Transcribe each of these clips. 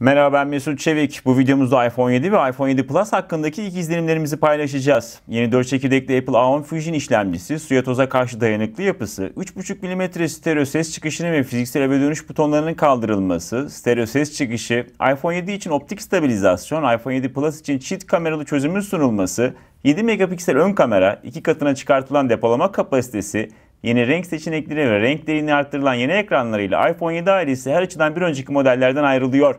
Merhaba ben Mesut Çevik. Bu videomuzda iPhone 7 ve iPhone 7 Plus hakkındaki ilk izlenimlerimizi paylaşacağız. Yeni 4 çekirdekli Apple A10 Fusion işlemcisi, suya toza karşı dayanıklı yapısı, 3.5 mm stereo ses çıkışının ve fiziksel eve dönüş butonlarının kaldırılması, stereo ses çıkışı, iPhone 7 için optik stabilizasyon, iPhone 7 Plus için çift kameralı çözümün sunulması, 7 megapiksel ön kamera, iki katına çıkartılan depolama kapasitesi, Yeni renk seçenekleri ve renk derinliği arttırılan yeni ekranlarıyla iPhone 7 ailesi her açıdan bir önceki modellerden ayrılıyor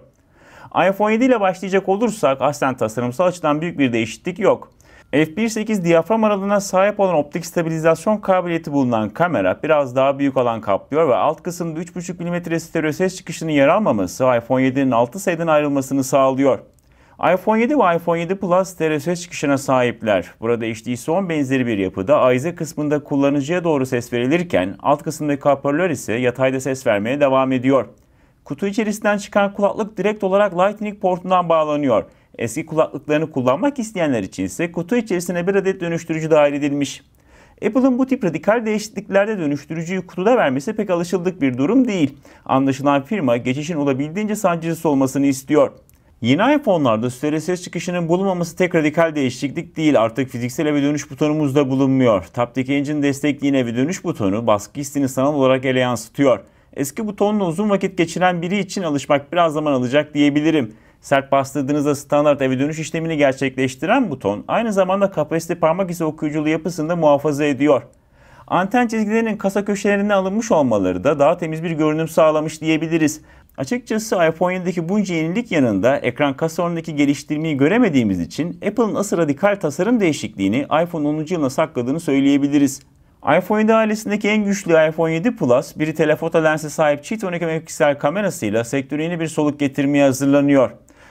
iPhone 7 ile başlayacak olursak aslen tasarımsal açıdan büyük bir değişiklik yok. F1.8 diyafram aralığına sahip olan optik stabilizasyon kabiliyeti bulunan kamera biraz daha büyük alan kaplıyor ve alt kısımda 3.5 mm stereo ses çıkışının yer almaması iPhone 7'nin 6 sayıdan ayrılmasını sağlıyor. iPhone 7 ve iPhone 7 Plus stereo ses çıkışına sahipler. Burada HDC10 benzeri bir yapıda Ayze kısmında kullanıcıya doğru ses verilirken alt kısımdaki hoparlör ise yatayda ses vermeye devam ediyor. Kutu içerisinden çıkan kulaklık direkt olarak Lightning portundan bağlanıyor. Eski kulaklıklarını kullanmak isteyenler için ise kutu içerisine bir adet dönüştürücü dahil edilmiş. Apple'ın bu tip radikal değişikliklerde dönüştürücüyü kutuda vermesi pek alışıldık bir durum değil. Anlaşılan firma geçişin olabildiğince sancısız olmasını istiyor. Yeni iPhone'larda stereo ses çıkışının bulunmaması tek radikal değişiklik değil. Artık fiziksel eve dönüş butonumuz da bulunmuyor. Taptic Engine destekli yine eve dönüş butonu baskı hissini sanal olarak ele yansıtıyor. Eski butonla uzun vakit geçiren biri için alışmak biraz zaman alacak diyebilirim. Sert bastırdığınızda standart eve dönüş işlemini gerçekleştiren buton aynı zamanda kapasite parmak izi okuyuculuğu yapısında muhafaza ediyor. Anten çizgilerinin kasa köşelerinde alınmış olmaları da daha temiz bir görünüm sağlamış diyebiliriz. Açıkçası iPhone 7'deki bunca yenilik yanında ekran kasa önündeki geliştirmeyi göremediğimiz için Apple'ın asıl radikal tasarım değişikliğini iPhone 10. yılına sakladığını söyleyebiliriz iPhone 7 ailesindeki en güçlü iPhone 7 Plus, biri telefoto lense sahip çift 12 megapiksel kamerasıyla sektöre yeni bir soluk getirmeye hazırlanıyor.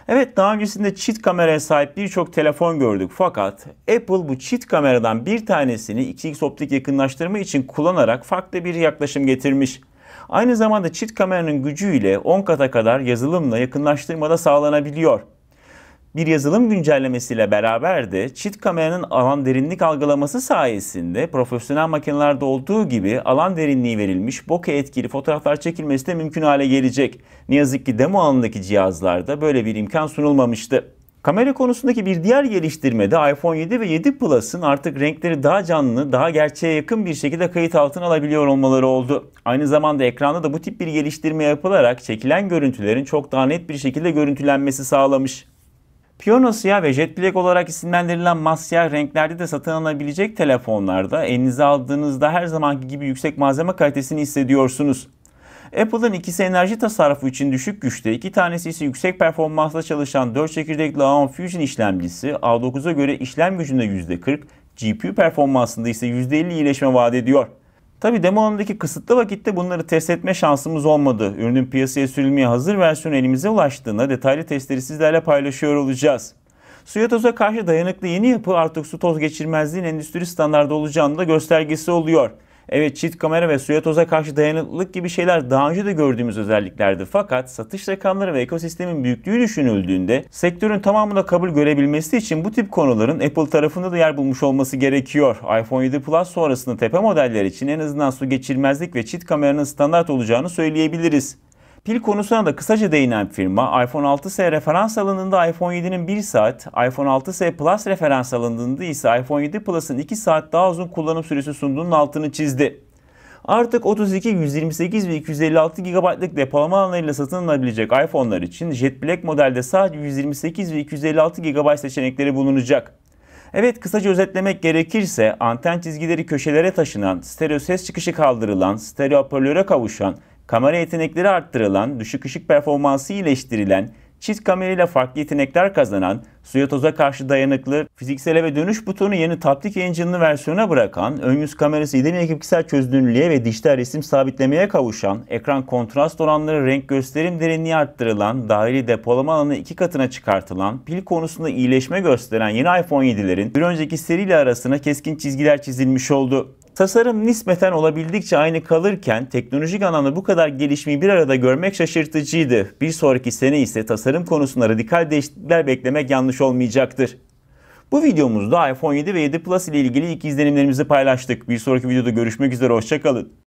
Evet daha öncesinde çift kameraya sahip birçok telefon gördük fakat Apple bu çift kameradan bir tanesini 2x optik yakınlaştırma için kullanarak farklı bir yaklaşım getirmiş. Aynı zamanda çift kameranın gücüyle 10 kata kadar yazılımla yakınlaştırma da sağlanabiliyor bir yazılım güncellemesiyle beraber de çift kameranın alan derinlik algılaması sayesinde profesyonel makinelerde olduğu gibi alan derinliği verilmiş bokeh etkili fotoğraflar çekilmesi de mümkün hale gelecek. Ne yazık ki demo alanındaki cihazlarda böyle bir imkan sunulmamıştı. Kamera konusundaki bir diğer geliştirmede iPhone 7 ve 7 Plus'ın artık renkleri daha canlı, daha gerçeğe yakın bir şekilde kayıt altına alabiliyor olmaları oldu. Aynı zamanda ekranda da bu tip bir geliştirme yapılarak çekilen görüntülerin çok daha net bir şekilde görüntülenmesi sağlamış. Piyano siyah ve jet black olarak isimlendirilen masyah renklerde de satın alınabilecek telefonlarda elinize aldığınızda her zamanki gibi yüksek malzeme kalitesini hissediyorsunuz. Apple'ın ikisi enerji tasarrufu için düşük güçte, iki tanesi ise yüksek performansla çalışan 4 çekirdekli A10 Fusion işlemcisi A9'a göre işlem gücünde %40, GPU performansında ise %50 iyileşme vaat ediyor. Tabi demo anındaki kısıtlı vakitte bunları test etme şansımız olmadı. Ürünün piyasaya sürülmeye hazır versiyon elimize ulaştığında detaylı testleri sizlerle paylaşıyor olacağız. Suya toza karşı dayanıklı yeni yapı artık su toz geçirmezliğin endüstri standardı olacağını da göstergesi oluyor. Evet çift kamera ve suya toza karşı dayanıklılık gibi şeyler daha önce de gördüğümüz özelliklerdi. Fakat satış rakamları ve ekosistemin büyüklüğü düşünüldüğünde sektörün tamamına kabul görebilmesi için bu tip konuların Apple tarafında da yer bulmuş olması gerekiyor. iPhone 7 Plus sonrasında tepe modeller için en azından su geçirmezlik ve çift kameranın standart olacağını söyleyebiliriz. Pil konusuna da kısaca değinen firma iPhone 6S referans alındığında iPhone 7'nin 1 saat, iPhone 6S Plus referans alındığında ise iPhone 7 Plus'ın 2 saat daha uzun kullanım süresi sunduğunun altını çizdi. Artık 32, 128 ve 256 GB'lık depolama alanlarıyla satın alabilecek iPhone'lar için Jet Black modelde sadece 128 ve 256 GB seçenekleri bulunacak. Evet kısaca özetlemek gerekirse anten çizgileri köşelere taşınan, stereo ses çıkışı kaldırılan, stereo hoparlöre kavuşan kamera yetenekleri arttırılan, düşük ışık performansı iyileştirilen, çift ile farklı yetenekler kazanan, suya toza karşı dayanıklı, fiziksele ve dönüş butonu yeni Taptic Engine'lı versiyona bırakan, ön yüz kamerası yeni bitkisel çözünürlüğe ve dijital resim sabitlemeye kavuşan, ekran kontrast oranları renk gösterim derinliği arttırılan, dahili depolama alanı iki katına çıkartılan, pil konusunda iyileşme gösteren yeni iPhone 7'lerin bir önceki seriyle arasına keskin çizgiler çizilmiş oldu. Tasarım nispeten olabildikçe aynı kalırken teknolojik anlamda bu kadar gelişmeyi bir arada görmek şaşırtıcıydı. Bir sonraki sene ise tasarım konusunda radikal değişiklikler beklemek yanlış olmayacaktır. Bu videomuzda iPhone 7 ve 7 Plus ile ilgili ilk izlenimlerimizi paylaştık. Bir sonraki videoda görüşmek üzere, hoşçakalın.